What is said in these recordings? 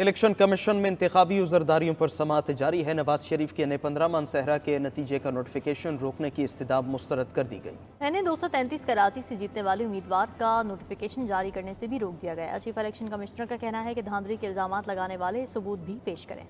election commission में इंतबी उजरदारियों पर समात जारी है नवाज शरीफ के नए पंद्रह मानसहरा के नतीजे का नोटिफिकेशन रोकने की इस्तः मुस्तरद कर दी गई एन ए दो सौ तैंतीस कराची से जीतने वाले उम्मीदवार का नोटिफिकेशन जारी करने से भी रोक दिया गया चीफ इलेक्शन कमिश्नर का कहना है कि धांधली के इल्जाम लगाने वाले सबूत भी पेश करें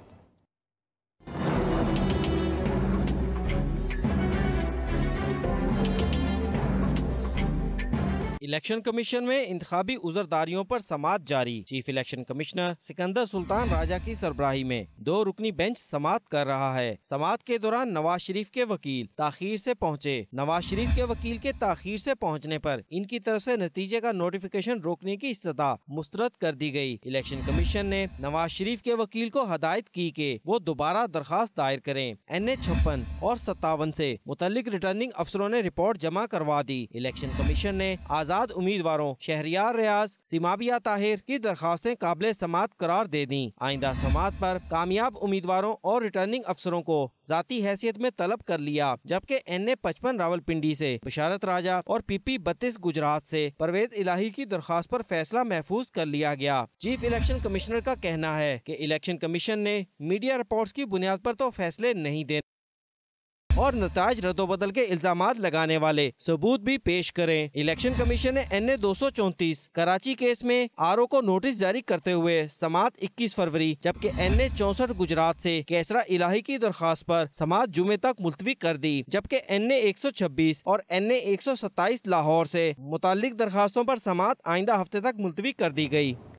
इलेक्शन कमीशन में इंतबी उजरदारियों पर समात जारी chief election commissioner Sikandar Sultan Raja की सरबराही में दो रुकनी बेंच समात कर रहा है समात के दौरान नवाज शरीफ के वकील ताखिर से पहुंचे नवाज शरीफ के वकील के ताखिर से पहुंचने पर इनकी तरफ से नतीजे का नोटिफिकेशन रोकने की इस्तः मुस्तरद कर दी गयी इलेक्शन कमीशन ने नवाज शरीफ के वकील को हदायत की के वो दोबारा दरखास्त दायर करें एन ए छप्पन और सत्तावन ऐसी मुतल रिटर्निंग अफसरों ने रिपोर्ट जमा करवा दी इलेक्शन कमीशन ने आजाद सात उम्मीदवारों शहरियार रियाज सिमाबिया ताहिर की दरखास्तें काबिल समात करार दे दी आइंदा समात पर कामयाब उम्मीदवारों और रिटर्निंग अफसरों को जाती हैसियत में तलब कर लिया जबकि एन ए पचपन रावलपिंडी से बशारत राजा और पी पी बत्तीस गुजरात से परवेज इलाही की दरखास्त पर फैसला महफूज कर लिया गया चीफ इलेक्शन कमिश्नर का कहना है की इलेक्शन कमीशन ने मीडिया रिपोर्ट की बुनियाद पर तो फैसले नहीं दे और नतज रदोबदल के इल्जाम लगाने वाले सबूत भी पेश करें इलेक्शन कमीशन ने एन ए कराची केस में आर को नोटिस जारी करते हुए समात इक्कीस फरवरी जबकि एन ए चौसठ गुजरात ऐसी कैसरा इलाही की दरखास्त आरोप समात जुमे तक मुलतवी कर दी जबकि एन ए एक सौ छब्बीस और एन ए एक सौ सत्ताईस लाहौर ऐसी मुतालिक दरखास्तों आरोप समात आइंदा हफ्ते तक मुलतवी कर दी गयी